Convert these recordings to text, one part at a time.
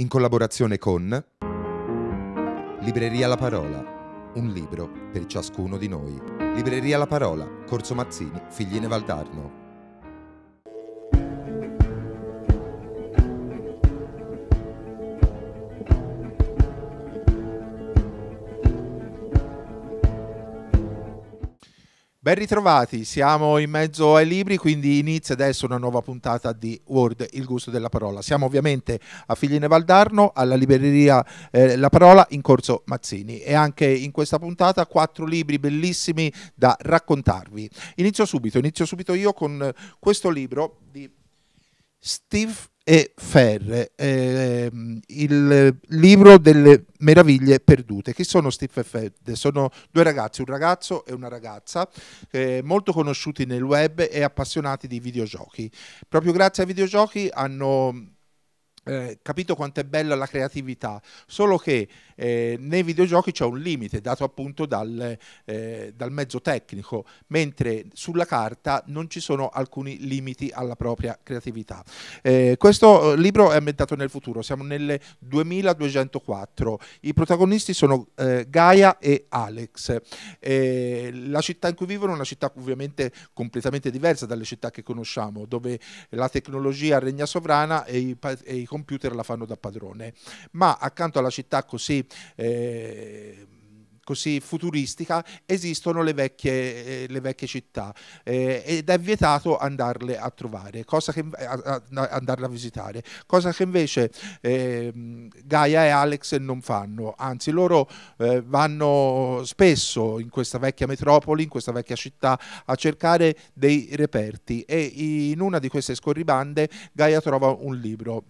in collaborazione con Libreria La Parola, un libro per ciascuno di noi. Libreria La Parola, Corso Mazzini, Figline Valdarno. Ben ritrovati, siamo in mezzo ai libri, quindi inizia adesso una nuova puntata di Word, il gusto della parola. Siamo ovviamente a Figline Valdarno, alla libreria eh, La Parola in Corso Mazzini e anche in questa puntata quattro libri bellissimi da raccontarvi. Inizio subito, inizio subito io con questo libro di Steve e Ferre, eh, il libro delle meraviglie perdute. Chi sono Steve e Ferre? Sono due ragazzi, un ragazzo e una ragazza, eh, molto conosciuti nel web e appassionati di videogiochi. Proprio grazie ai videogiochi hanno eh, capito quanto è bella la creatività, solo che eh, nei videogiochi c'è un limite dato appunto dal, eh, dal, mezzo tecnico, mentre sulla carta non ci sono alcuni limiti alla propria creatività. Eh, questo eh, libro è ambientato nel futuro, siamo nel 2204, i protagonisti sono eh, Gaia e Alex, la città in cui vivono è una città ovviamente completamente diversa dalle città che conosciamo, dove la tecnologia regna sovrana e i, e i computer la fanno da padrone, ma accanto alla città così... Eh, così futuristica esistono le vecchie, eh, le vecchie città eh, ed è vietato andarle a trovare, cosa che, a, a, andarle a visitare, cosa che invece eh, Gaia e Alex non fanno, anzi loro eh, vanno spesso in questa vecchia metropoli, in questa vecchia città a cercare dei reperti e in una di queste scorribande Gaia trova un libro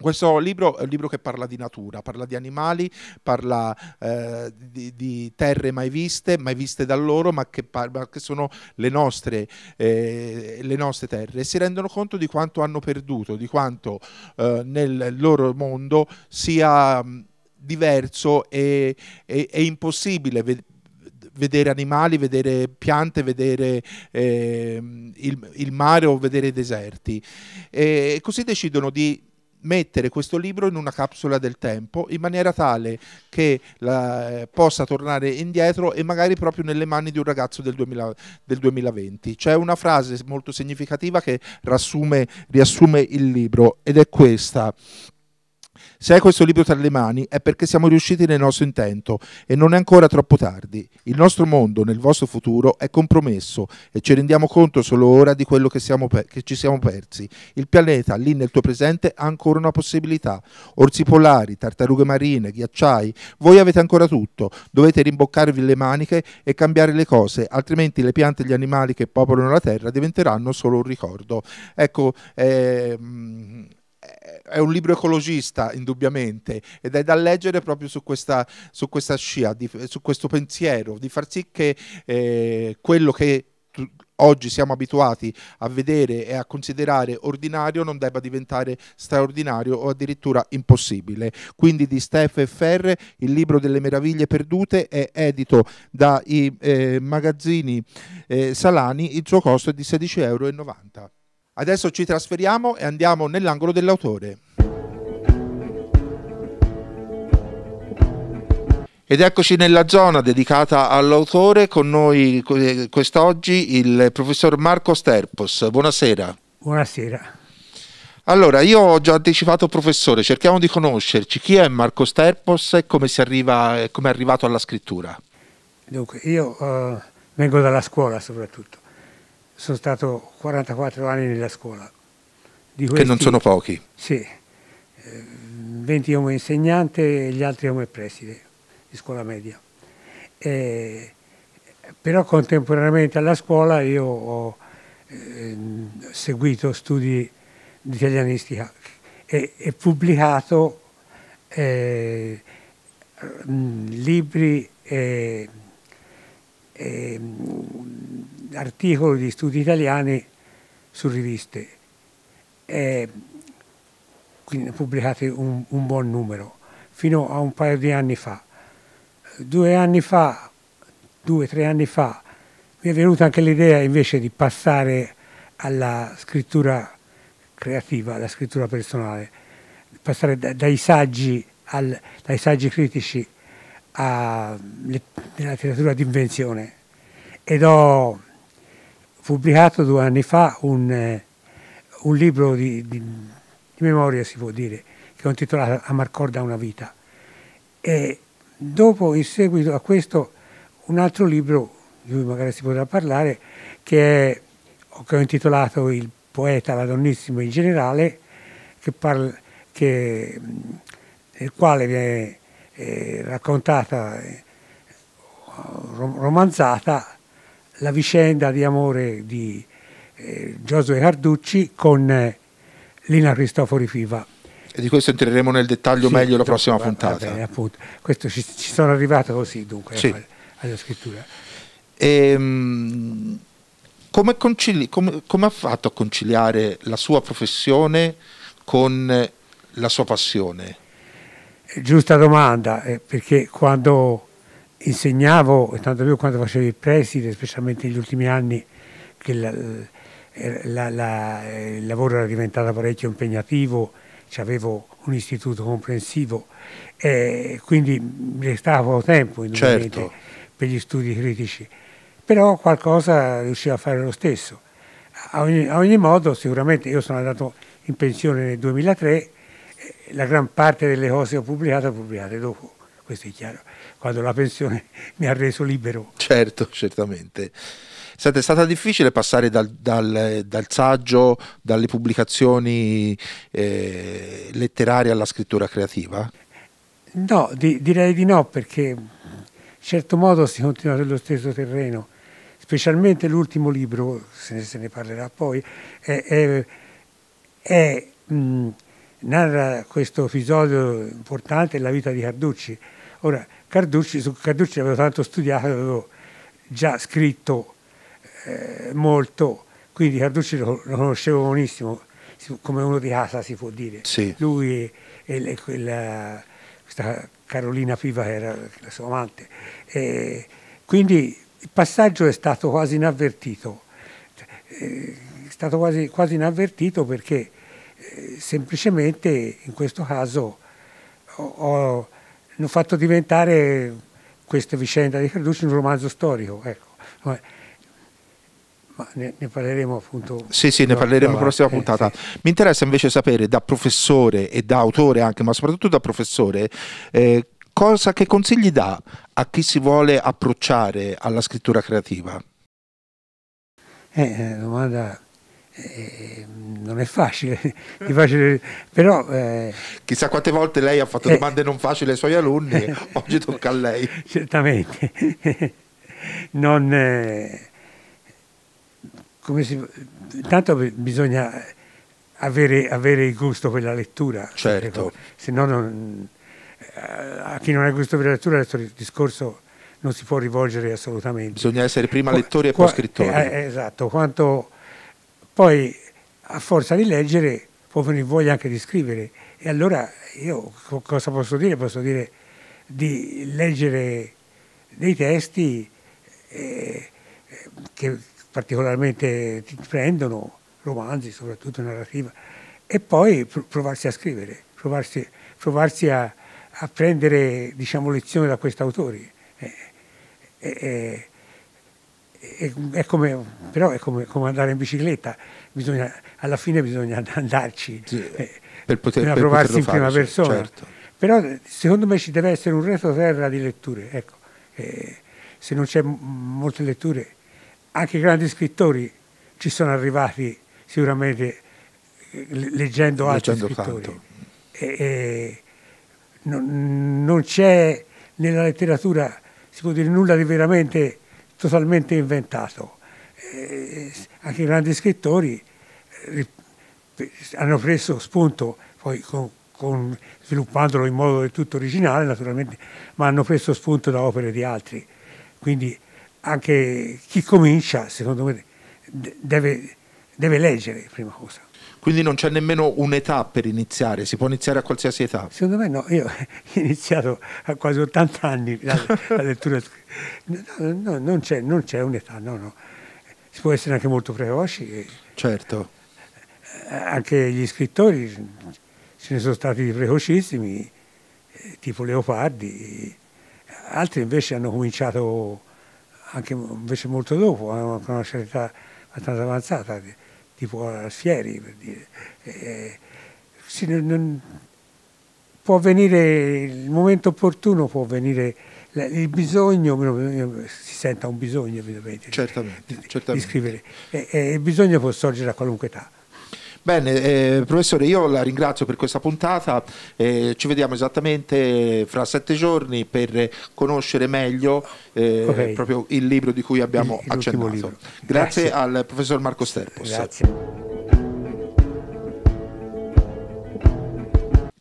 questo libro è un libro che parla di natura, parla di animali, parla eh, di, di, terre mai viste, mai viste da loro, ma che, parla, che sono le nostre, eh, le nostre terre. E si rendono conto di quanto hanno perduto, di quanto eh, nel loro mondo sia mm, diverso e, e, e impossibile ved- vedere animali, vedere piante, vedere ehm, il, il, mare o vedere i deserti. E così decidono di mettere questo libro in una capsula del tempo in maniera tale che la, eh, possa tornare indietro e magari proprio nelle mani di un ragazzo del, 2000, del 2020. C'è una frase molto significativa che riassume il libro ed è questa. Se hai questo libro tra le mani è perché siamo riusciti nel nostro intento e non è ancora troppo tardi. Il nostro mondo nel vostro futuro è compromesso e ci rendiamo conto solo ora di quello che, siamo che ci siamo persi. Il pianeta lì nel tuo presente ha ancora una possibilità. Orsi polari, tartarughe marine, ghiacciai, voi avete ancora tutto. Dovete rimboccarvi le maniche e cambiare le cose, altrimenti le piante e gli animali che popolano la Terra diventeranno solo un ricordo. Ecco, eh, è un libro ecologista, indubbiamente, ed è da leggere proprio su questa, su questa scia, di, su questo pensiero, di far sì che eh, quello che oggi siamo abituati a vedere e a considerare ordinario non debba diventare straordinario o addirittura impossibile. Quindi di Steph Ferre il libro delle meraviglie perdute è edito dai eh, magazzini eh, Salani, il suo costo è di 16,90 euro. Adesso ci trasferiamo e andiamo nell'angolo dell'autore. Ed eccoci nella zona dedicata all'autore, con noi eh, quest'oggi il professor Marco Sterpos. Buonasera. Buonasera. Allora, io ho già anticipato professore, cerchiamo di conoscerci. Chi è Marco Sterpos e come, arriva, come è arrivato alla scrittura? Dunque, io uh, vengo dalla scuola soprattutto sono stato 44 anni nella scuola. Questi, che non sono pochi. Sì, 20 eh, come insegnante e gli altri come preside di scuola media. E, eh, però contemporaneamente alla scuola io ho eh, seguito studi di italianistica e, e pubblicato eh, libri e eh, articoli di studi italiani su riviste, eh, quindi pubblicati un, un buon numero, fino a un paio di anni fa. Due anni fa, due o tre anni fa, mi è venuta anche l'idea invece di passare alla scrittura creativa, alla scrittura personale, passare da, dai, saggi al, dai saggi critici alla letteratura d'invenzione ed ho pubblicato due anni fa un, un libro di, di, di, memoria, si può dire, che ho intitolato A Marcorda una vita. E dopo, in seguito a questo, un altro libro di cui magari si potrà parlare, che, è, che ho intitolato Il poeta, la donnissima in generale, che parla, che, nel quale viene eh, raccontata, eh, romanzata, la vicenda di amore di eh, Giosuè Carducci con eh, Lina Cristofori Fiva. E di questo entreremo nel dettaglio sì, meglio la prossima va, puntata. Va bene, appunto. Questo ci, ci, sono arrivato così dunque sì. alla scrittura. Ehm, come, concili, come, come ha fatto a conciliare la sua professione con la sua passione? giusta domanda, eh, perché quando insegnavo, e tanto più quando facevo il preside, specialmente negli ultimi anni, che la, la, la, il lavoro era diventato parecchio impegnativo, avevo un istituto comprensivo, eh, quindi restava poco tempo certo. per gli studi critici, però qualcosa riuscivo a fare lo stesso. A ogni, a ogni modo, sicuramente io sono andato in pensione nel 2003 la gran parte delle cose che ho pubblicato, ho pubblicate dopo, questo è chiaro, quando la pensione mi ha reso libero. Certo, certamente. Senti, è stata difficile passare dal, dal, dal saggio, dalle pubblicazioni eh, letterarie alla scrittura creativa? No, di, direi di no, perché in certo modo si continua sullo stesso terreno, specialmente l'ultimo libro, se ne, se ne parlerà poi, è, è, è mh, mm, narra questo episodio importante della vita di Carducci. Ora, Carducci, su Carducci avevo tanto studiato, avevo già scritto eh, molto, quindi Carducci lo, lo, conoscevo benissimo, come uno di casa si può dire. Sì. Lui e, e quella, questa Carolina Piva che era la sua amante. E quindi il passaggio è stato quasi inavvertito, eh, è stato quasi, quasi inavvertito perché eh, semplicemente in questo caso ho, ho, ho, fatto diventare questa vicenda di Carducci un romanzo storico. Ecco. Ne, ne, parleremo appunto. Sì, sì, ne parleremo nella prossima eh, puntata. Eh, sì. Mi interessa invece sapere da professore e da autore anche, ma soprattutto da professore, eh, cosa che consigli dà a chi si vuole approcciare alla scrittura creativa? Eh, eh domanda Ehm, non è facile, è facile però... Eh, Chissà quante volte lei ha fatto eh. domande eh, non facili ai suoi alunni, oggi tocca a lei. Certamente. Non, eh, si, tanto bisogna avere, avere, il gusto per la lettura, certo. se no non, eh, a chi non ha gusto per la lettura il discorso non si può rivolgere assolutamente. Bisogna essere prima lettori e poi scrittori. esatto, quanto poi a forza di leggere può venire voglia anche di scrivere e allora io cosa posso dire? Posso dire di leggere dei testi eh, che particolarmente ti prendono, romanzi soprattutto, narrativa, e poi provarsi a scrivere, provarsi, provarsi a, a, prendere diciamo, lezione da questi autori. Eh, eh, eh è, è come, però è come, come, andare in bicicletta, bisogna, alla fine bisogna andarci sì, eh, per poter per provarsi in prima persona. Certo. Però eh, secondo me ci deve essere un retroterra di letture, ecco, eh, se non c'è molte letture, anche i grandi scrittori ci sono arrivati sicuramente eh, leggendo altri leggendo scrittori. E, e, non, non c'è nella letteratura, si può dire, nulla di veramente totalmente inventato. Eh, anche i grandi scrittori eh, hanno preso spunto, poi con, con, sviluppandolo in modo del tutto originale naturalmente, ma hanno preso spunto da opere di altri. Quindi anche chi comincia, secondo me, deve, deve leggere prima cosa. Quindi non c'è nemmeno un'età per iniziare, si può iniziare a qualsiasi età. Secondo me no, io ho iniziato a quasi 80 anni la, la lettura. No, no, non, c'è, non c'è un'età, no, no. Si può essere anche molto precoci. Certo. Anche gli scrittori ce ne sono stati precocissimi, tipo Leopardi, altri invece hanno cominciato anche invece molto dopo, con una certa abbastanza avanzata tipo Alfieri per dire. Eh, si, non, può venire il momento opportuno, può venire il bisogno, si senta un bisogno evidentemente certamente, di, certamente. di scrivere, e, eh, e eh, il bisogno può sorgere a qualunque età. Bene, eh, professore, io la ringrazio per questa puntata, eh, ci vediamo esattamente fra sette giorni per conoscere meglio eh, okay. proprio il libro di cui abbiamo il, accennato. Grazie, Grazie, al professor Marco Sterpos. Grazie.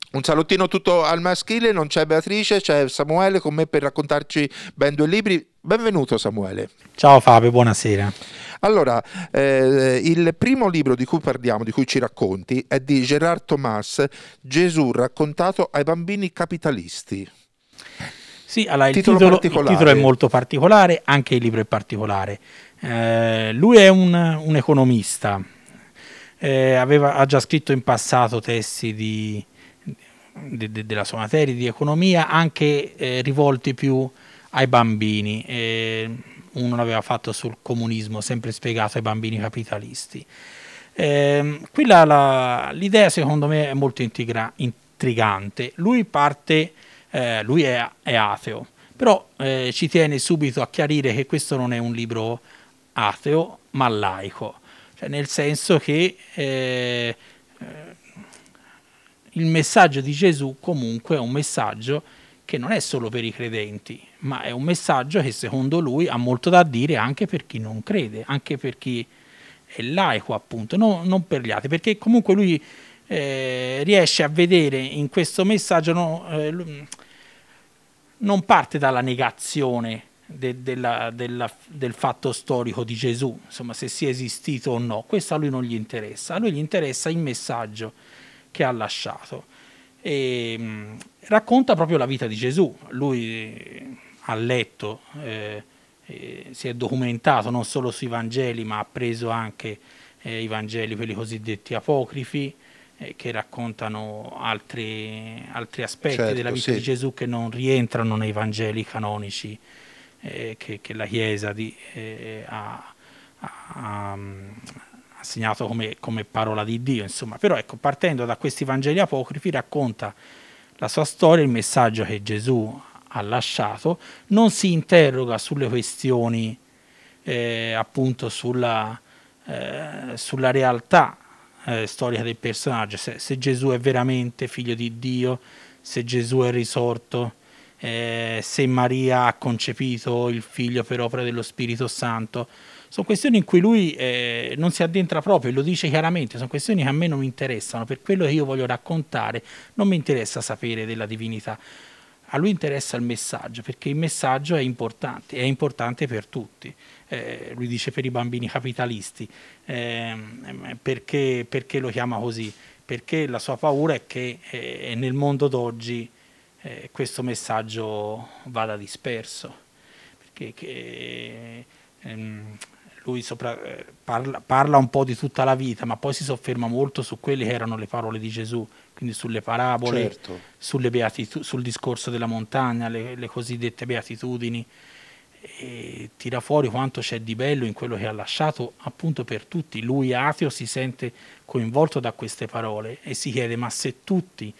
Un salottino tutto al maschile, non c'è Beatrice, c'è Samuele con me per raccontarci ben due libri. Benvenuto Samuele. Ciao Fabio, buonasera. Allora, eh, il primo libro di cui parliamo, di cui ci racconti, è di Gerard Thomas, Gesù raccontato ai bambini capitalisti. Sì, allora, il, titolo il, titolo, è molto particolare, anche il libro è particolare. Eh, lui è un, un economista, eh, aveva, ha già scritto in passato testi di, de, de, della sua materia di economia, anche eh, rivolti più ai bambini. E uno l'aveva fatto sul comunismo, sempre spiegato ai bambini capitalisti. Eh, qui l'idea secondo me è molto integra, intrigante. Lui parte, eh, lui è, è, ateo, però eh, ci tiene subito a chiarire che questo non è un libro ateo, ma laico, cioè, nel senso che eh, eh, il messaggio di Gesù comunque è un messaggio che non è solo per i credenti, ma è un messaggio che secondo lui ha molto da dire anche per chi non crede, anche per chi è laico appunto, no, non per gli altri, perché comunque lui eh, riesce a vedere in questo messaggio no, eh, non parte dalla negazione de, della, della, del fatto storico di Gesù, insomma se sia esistito o no, questo a lui non gli interessa, a lui gli interessa il messaggio che ha lasciato e mm, racconta proprio la vita di Gesù. Lui eh, ha letto, eh, si è documentato non solo sui Vangeli, ma ha preso anche eh, i Vangeli, quelli cosiddetti apocrifi, eh, che raccontano altri, altri aspetti certo, della vita sì. di Gesù che non rientrano nei Vangeli canonici eh, che, che, la Chiesa di, eh, ha, ha, mm, assegnato come, come parola di Dio, insomma. Però ecco, partendo da questi Vangeli apocrifi racconta la sua storia, il messaggio che Gesù ha lasciato, non si interroga sulle questioni eh, appunto sulla, eh, sulla realtà eh, storica del personaggio, se, se, Gesù è veramente figlio di Dio, se Gesù è risorto, eh, se Maria ha concepito il figlio per opera dello Spirito Santo sono questioni in cui lui eh, non si addentra proprio, e lo dice chiaramente, sono questioni che a me non mi interessano, per quello che io voglio raccontare non mi interessa sapere della divinità, a lui interessa il messaggio, perché il messaggio è importante, è importante per tutti. Eh, lui dice per i bambini capitalisti, eh, perché, perché, lo chiama così? Perché la sua paura è che eh, nel mondo d'oggi eh, questo messaggio vada disperso, perché che, ehm, lui sopra, eh, parla, parla, un po' di tutta la vita, ma poi si sofferma molto su quelle che erano le parole di Gesù, quindi sulle parabole, certo. sulle beatitu- sul discorso della montagna, le, le cosiddette beatitudini, e tira fuori quanto c'è di bello in quello che ha lasciato appunto per tutti. Lui ateo si sente coinvolto da queste parole e si chiede ma se tutti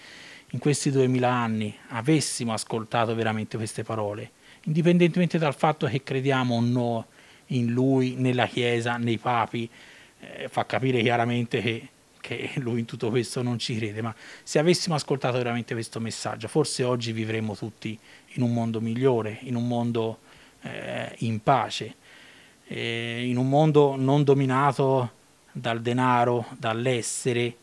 in questi duemila anni avessimo ascoltato veramente queste parole, indipendentemente dal fatto che crediamo o no, in lui, nella Chiesa, nei papi, eh, fa capire chiaramente che, che, lui in tutto questo non ci crede, ma se avessimo ascoltato veramente questo messaggio, forse oggi vivremmo tutti in un mondo migliore, in un mondo eh, in pace, eh, in un mondo non dominato dal denaro, dall'essere,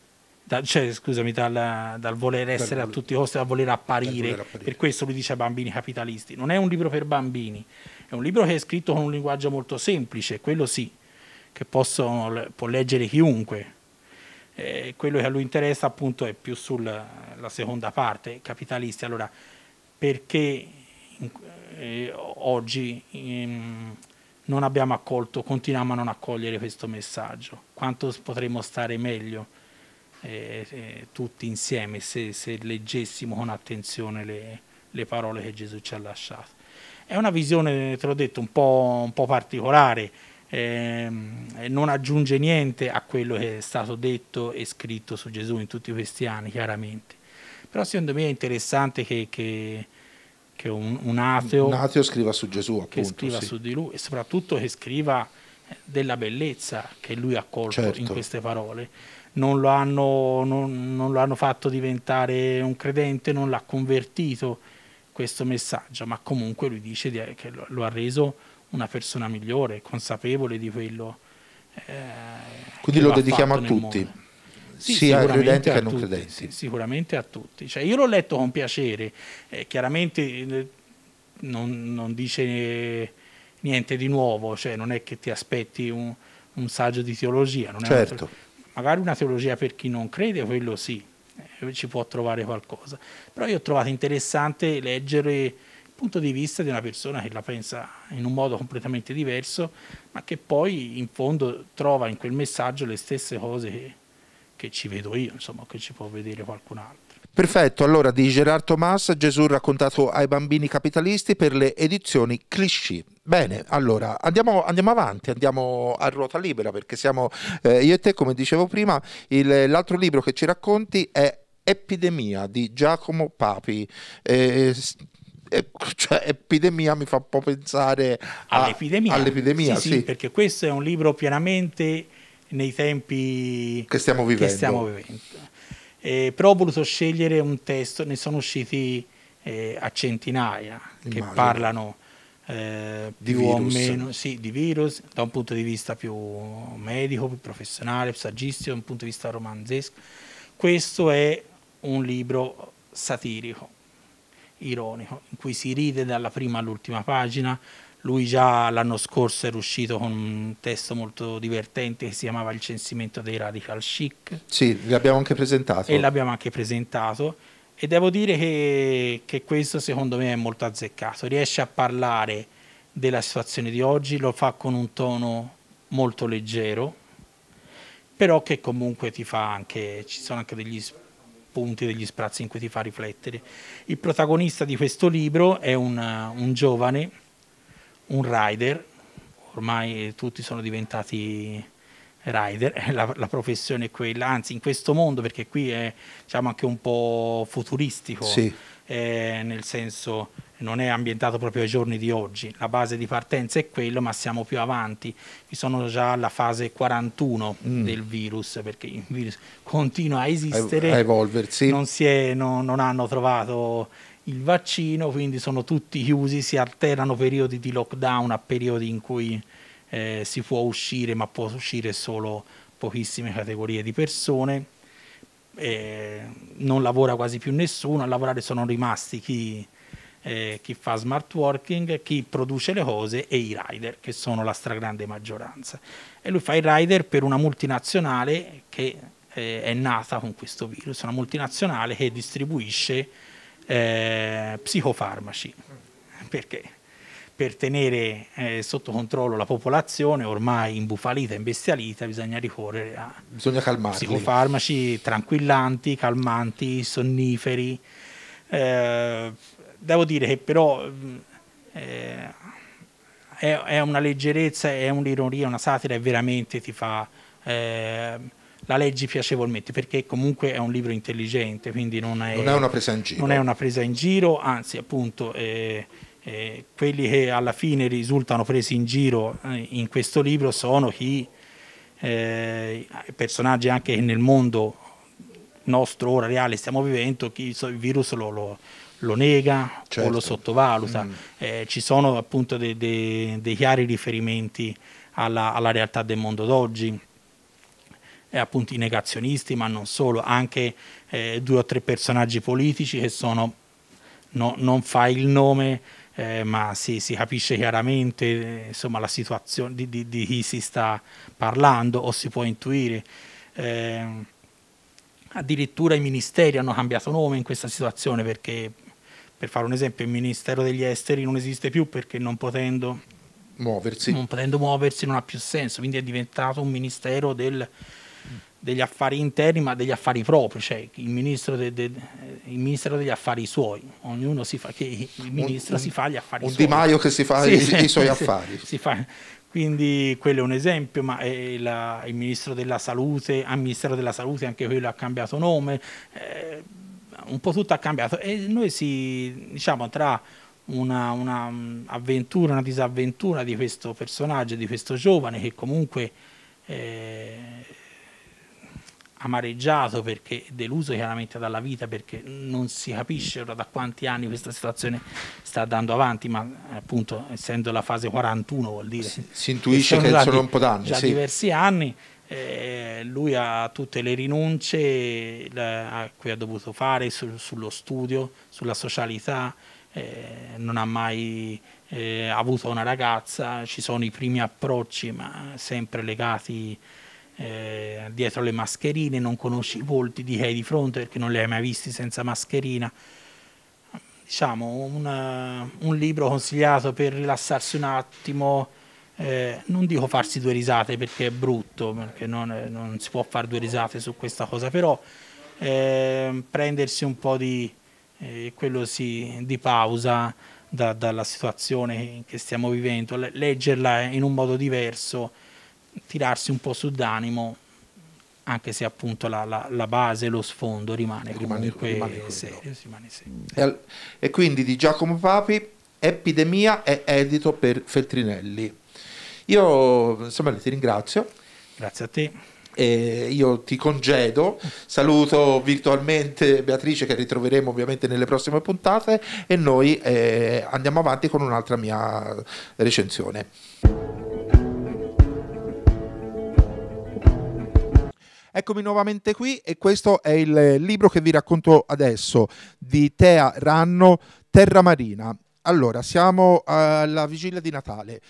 da, cioè, scusami, dal, dal voler essere dal, a tutti i costi, dal voler apparire. Dal voler per questo lui dice bambini capitalisti. Non è un libro per bambini, è un libro che è scritto con un linguaggio molto semplice, quello sì, che possono, può leggere chiunque. Eh, quello che a lui interessa appunto è più sulla seconda parte, capitalisti. Allora, perché eh, oggi ehm, non abbiamo accolto, continuiamo a non accogliere questo messaggio? Quanto potremmo stare meglio? Eh, eh, tutti insieme se, se, leggessimo con attenzione le, le, parole che Gesù ci ha lasciato. È una visione, te l'ho detto, un po', un po particolare, ehm, non aggiunge niente a quello che è stato detto e scritto su Gesù in tutti questi anni, chiaramente. Però secondo me è interessante che, che, che un, un, ateo... Un ateo scriva su Gesù, appunto. Che scriva sì. su di lui e soprattutto che scriva della bellezza che lui ha colto certo. in queste parole. Non lo, hanno, non, non lo, hanno, fatto diventare un credente, non l'ha convertito questo messaggio, ma comunque lui dice che lo, lo ha reso una persona migliore, consapevole di quello. Eh, Quindi lo, lo dedichiamo a tutti, sì, sia credenti che non tutti, credenti. Sì, sicuramente a tutti. Cioè, io l'ho letto con piacere, eh, chiaramente eh, non, non, dice niente di nuovo, cioè non è che ti aspetti un, un saggio di teologia, certo. una, magari una teologia per chi non crede, quello sì, eh, ci può trovare qualcosa, però io ho trovato interessante leggere il punto di vista di una persona che la pensa in un modo completamente diverso, ma che poi in fondo trova in quel messaggio le stesse cose che, che ci vedo io, insomma, che ci può vedere qualcun altro. Perfetto, allora di Gerard Thomas, Gesù raccontato ai bambini capitalisti per le edizioni Clichy. Bene, allora andiamo, andiamo, avanti, andiamo a ruota libera perché siamo eh, io e te, come dicevo prima, il, l'altro libro che ci racconti è Epidemia di Giacomo Papi. Eh, cioè, epidemia mi fa un po' pensare a, all'epidemia, all'epidemia sì, sì. sì, perché questo è un libro pienamente nei tempi che stiamo vivendo. Che stiamo vivendo eh, però ho voluto scegliere un testo, ne sono usciti eh, a centinaia Immagino. che parlano eh, di più virus. o meno sì, di virus da un punto di vista più medico, più professionale, saggistico, da un punto di vista romanzesco. Questo è un libro satirico, ironico, in cui si ride dalla prima all'ultima pagina, lui già l'anno scorso era uscito con un testo molto divertente che si chiamava Il censimento dei radical chic. Sì, l'abbiamo anche presentato. E l'abbiamo anche presentato. E devo dire che, che questo secondo me è molto azzeccato. Riesce a parlare della situazione di oggi, lo fa con un tono molto leggero, però che comunque ti fa anche, ci sono anche degli spunti, degli sprazzi in cui ti fa riflettere. Il protagonista di questo libro è un, un giovane un rider, ormai tutti sono diventati rider, la, la, professione è quella, anzi in questo mondo perché qui è diciamo, anche un po' futuristico, sì. eh, nel senso non è ambientato proprio ai giorni di oggi, la base di partenza è quello ma siamo più avanti, vi sono già alla fase 41 mm. del virus perché il virus continua a esistere, a evolversi, non, è, no, non hanno trovato il vaccino, quindi sono tutti chiusi, si alternano periodi di lockdown a periodi in cui eh, si può uscire, ma può uscire solo pochissime categorie di persone. Eh, non lavora quasi più nessuno, a lavorare sono rimasti chi, eh, chi fa smart working, chi produce le cose e i rider, che sono la stragrande maggioranza. E lui fa i rider per una multinazionale che eh, è nata con questo virus, una multinazionale che distribuisce eh, psicofarmaci, perché per tenere eh, sotto controllo la popolazione ormai imbufalita, e imbestialita, bisogna ricorrere a bisogna psicofarmaci tranquillanti, calmanti, sonniferi. Eh, devo dire che però mm, eh, è, è, una leggerezza, è un'ironia, una satira, e veramente ti fa eh, la leggi piacevolmente perché comunque è un libro intelligente, quindi non è, non è, una, presa non è una, presa in giro, anzi appunto eh, eh, quelli che alla fine risultano presi in giro eh, in questo libro sono i eh, personaggi anche nel mondo nostro ora reale stiamo vivendo, chi il virus lo, lo, lo nega certo. o lo certo. sottovaluta, mm. Eh, ci sono appunto dei de, de chiari riferimenti alla, alla realtà del mondo d'oggi eh, appunto i negazionisti, ma non solo, anche eh, due o tre personaggi politici che sono, no, non fa il nome, eh, ma si, si, capisce chiaramente eh, insomma, la situazione di, di, di, chi si sta parlando o si può intuire. Eh, addirittura i ministeri hanno cambiato nome in questa situazione perché, per fare un esempio, il Ministero degli Esteri non esiste più perché non potendo muoversi. Non potendo muoversi non ha più senso, quindi è diventato un ministero del degli affari interni ma degli affari propri, cioè il ministro, de, de, il ministro degli affari suoi, ognuno si fa, che il ministro un, si fa gli affari un suoi. Un Di Maio che si fa sì, i, sì, i, suoi sì, affari. Fa, quindi quello è un esempio, ma la, il ministro della salute, al ministero della salute anche quello ha cambiato nome, eh, un po' tutto ha cambiato e noi si, diciamo, tra una, una avventura, una disavventura di questo personaggio, di questo giovane che comunque... Eh, amareggiato perché deluso chiaramente dalla vita perché non si capisce ora da quanti anni questa situazione sta andando avanti ma appunto essendo la fase 41 vuol dire si, si intuisce che, che sono un po' d'anni già sì. diversi anni eh, lui ha tutte le rinunce a cui ha dovuto fare su, sullo studio sulla socialità eh, non ha mai eh, avuto una ragazza ci sono i primi approcci ma sempre legati eh, eh, dietro le mascherine, non conosci i volti di chi hai di fronte perché non li hai mai visti senza mascherina. Diciamo, un, un libro consigliato per rilassarsi un attimo, eh, non dico farsi due risate perché è brutto, perché non, eh, non si può fare due risate su questa cosa, però eh, prendersi un po' di, eh, sì, di pausa da, dalla situazione che stiamo vivendo, leggerla in un modo diverso tirarsi un po' su d'animo anche se appunto la, la, la base, lo sfondo rimane, rimane comunque rimane serio. Rimane serio. E, al, e quindi di Giacomo Papi, Epidemia è edito per Feltrinelli. Io insomma ti ringrazio. Grazie a te. E io ti congedo, saluto virtualmente Beatrice che ritroveremo ovviamente nelle prossime puntate e noi eh, andiamo avanti con un'altra mia recensione. Eccomi nuovamente qui e questo è il libro che vi racconto adesso di Tea Ranno, Terra Marina. Allora, siamo alla vigilia di Natale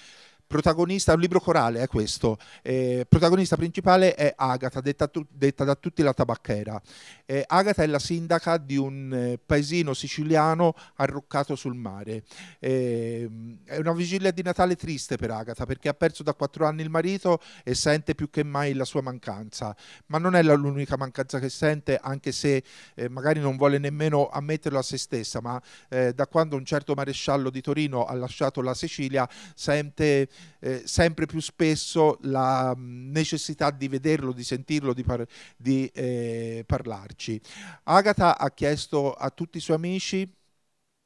protagonista, un libro corale è questo, eh, protagonista principale è Agata, detta, tu, detta da tutti la tabacchera. Eh, Agata è la sindaca di un eh, paesino siciliano arroccato sul mare. Eh, è una vigilia di Natale triste per Agata perché ha perso da quattro anni il marito e sente più che mai la sua mancanza, ma non è l'unica mancanza che sente, anche se eh, magari non vuole nemmeno ammetterlo a se stessa, ma eh, da quando un certo maresciallo di Torino ha lasciato la Sicilia sente eh, sempre più spesso la mm, necessità di vederlo, di sentirlo, di, par di eh, parlarci. Agatha ha chiesto a tutti i suoi amici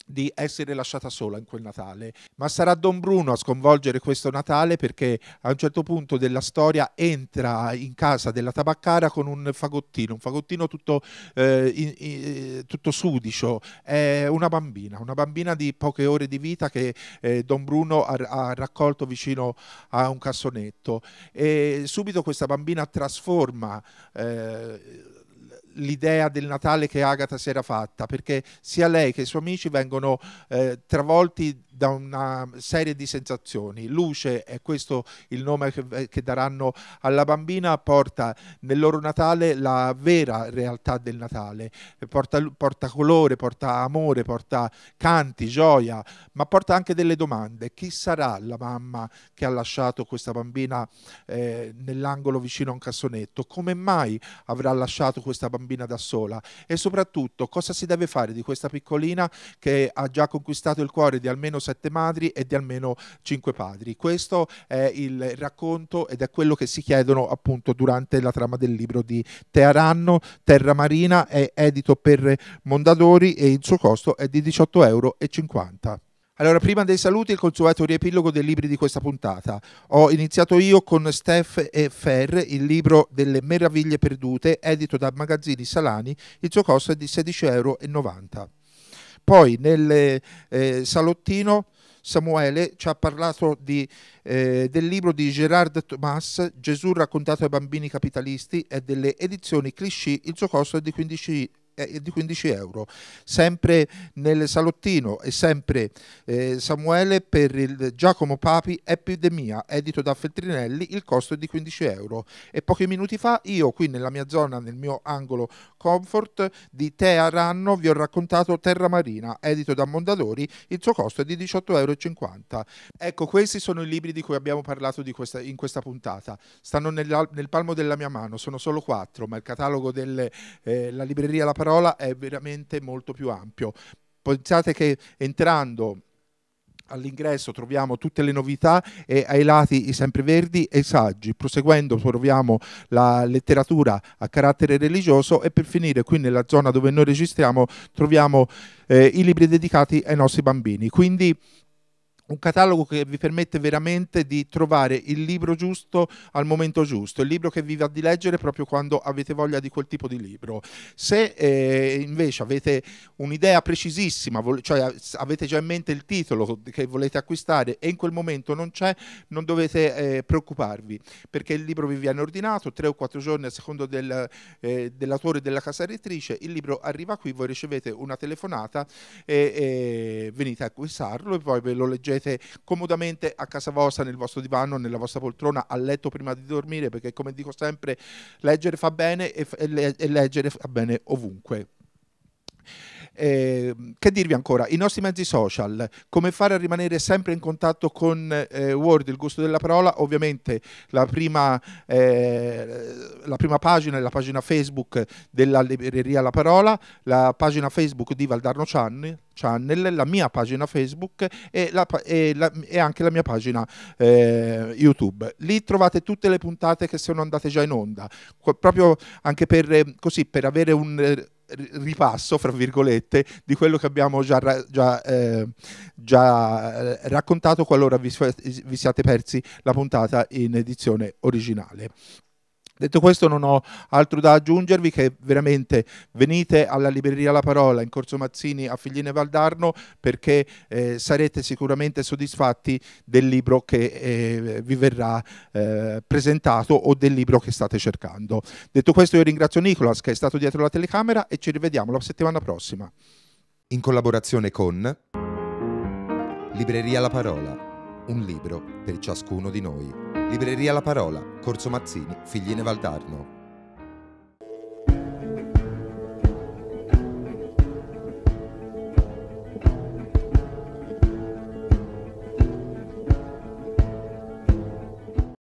di essere lasciata sola in quel Natale, ma sarà Don Bruno a sconvolgere questo Natale perché a un certo punto della storia entra in casa della tabaccara con un fagottino, un fagottino tutto, eh, in, in, eh, tutto sudicio, è una bambina, una bambina di poche ore di vita che eh, Don Bruno ha, ha, raccolto vicino a un cassonetto e subito questa bambina trasforma eh, l'idea del Natale che Agatha si era fatta, perché sia lei che i suoi amici vengono eh, travolti da una serie di sensazioni. Luce, è questo il nome che, eh, che daranno alla bambina, porta nel loro Natale la vera realtà del Natale, eh, porta, porta colore, porta amore, porta canti, gioia, ma porta anche delle domande. Chi sarà la mamma che ha lasciato questa bambina eh, nell'angolo vicino a un cassonetto? Come mai avrà lasciato questa bambina da sola? E soprattutto cosa si deve fare di questa piccolina che ha già conquistato il cuore di almeno sette madri e di almeno cinque padri. Questo è il racconto ed è quello che si chiedono appunto durante la trama del libro di Tearanno, Terra Marina, è edito per Mondadori e il suo costo è di 18,50 euro. Allora, prima dei saluti, il consueto riepilogo dei libri di questa puntata. Ho iniziato io con Steph e Fer, il libro delle meraviglie perdute, edito da Magazzini Salani, il suo costo è di 16,90 euro. Poi nel eh, salottino Samuele ci ha parlato di, eh, del libro di Gerard Thomas, Gesù raccontato ai bambini capitalisti e delle edizioni Clichy, il suo costo è di 15 eh, e di 15 euro. Sempre nel salottino e sempre eh, Samuele per il Giacomo Papi Epidemia, edito da Feltrinelli, il costo è di 15 euro. E pochi minuti fa io qui nella mia zona, nel mio angolo comfort di Tea Ranno, vi ho raccontato Terra Marina, edito da Mondadori, il suo costo è di 18,50 euro. Ecco, questi sono i libri di cui abbiamo parlato questa, in questa puntata. Stanno nel, nel palmo della mia mano, sono solo quattro, ma il catalogo della eh, libreria La Parola parola è veramente molto più ampio. Pensate che entrando All'ingresso troviamo tutte le novità e ai lati i sempreverdi e i saggi. Proseguendo troviamo la letteratura a carattere religioso e per finire qui nella zona dove noi registriamo troviamo eh, i libri dedicati ai nostri bambini. Quindi un catalogo che vi permette veramente di trovare il libro giusto al momento giusto, il libro che vi va di leggere proprio quando avete voglia di quel tipo di libro. Se eh, invece avete un'idea precisissima, cioè avete già in mente il titolo che volete acquistare e in quel momento non c'è, non dovete eh, preoccuparvi perché il libro vi viene ordinato tre o quattro giorni a secondo del, eh, dell'autore della casa rettrice, il libro arriva qui, voi ricevete una telefonata e, e venite a acquistarlo e poi ve lo leggete troverete comodamente a casa vostra, nel vostro divano, nella vostra poltrona, a letto prima di dormire, perché come dico sempre, leggere fa bene e, e leggere fa bene ovunque. Eh, che dirvi ancora? I nostri mezzi social, come fare a rimanere sempre in contatto con eh, Word, il gusto della parola, ovviamente la prima, eh, la prima pagina è la pagina Facebook della libreria La Parola, la pagina Facebook di Valdarno Cianni, Channel, la mia pagina Facebook e, la, e, la, e anche la mia pagina eh, YouTube. Lì trovate tutte le puntate che sono andate già in onda, proprio anche per, eh, così, per avere un ripasso, fra virgolette, di quello che abbiamo già, già, eh, già eh, raccontato qualora vi, vi siate persi la puntata in edizione originale. Detto questo non ho altro da aggiungervi che veramente venite alla Libreria La Parola in Corso Mazzini a Figline Valdarno perché eh, sarete sicuramente soddisfatti del libro che eh, vi verrà eh, presentato o del libro che state cercando. Detto questo io ringrazio Nicolas che è stato dietro la telecamera e ci rivediamo la settimana prossima. In collaborazione con Libreria La Parola, un libro per ciascuno di noi. Libreria La Parola, Corso Mazzini, Figline Valdarno.